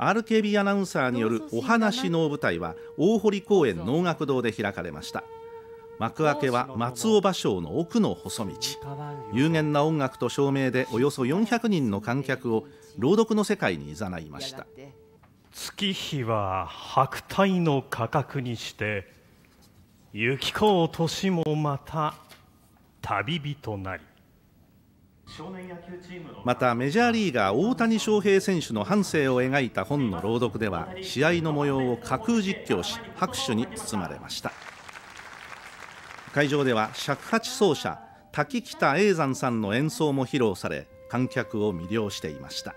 RKB アナウンサーによるお話の舞台は大堀公園能楽堂で開かれました幕開けは松尾芭蕉の奥の細道有限な音楽と照明でおよそ400人の観客を朗読の世界にいざないました月日は白帯の価格にして行き交う年もまた旅人なりまたメジャーリーガー大谷翔平選手の半生を描いた本の朗読では試合の模様を架空実況し拍手に包まれました会場では尺八奏者滝北叡山さんの演奏も披露され観客を魅了していました